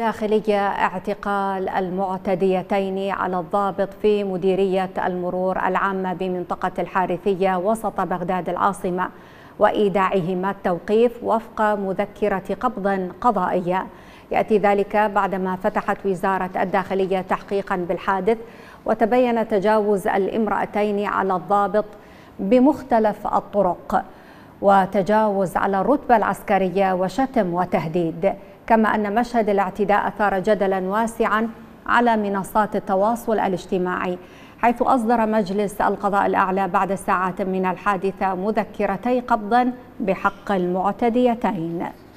داخلية اعتقال المعتديتين على الضابط في مديرية المرور العامة بمنطقة الحارثية وسط بغداد العاصمة وإيداعهما التوقيف وفق مذكرة قبض قضائية يأتي ذلك بعدما فتحت وزارة الداخلية تحقيقا بالحادث وتبين تجاوز الامرأتين على الضابط بمختلف الطرق وتجاوز على الرتبة العسكرية وشتم وتهديد كما أن مشهد الاعتداء أثار جدلا واسعا على منصات التواصل الاجتماعي حيث أصدر مجلس القضاء الأعلى بعد ساعات من الحادثة مذكرتي قبضا بحق المعتديتين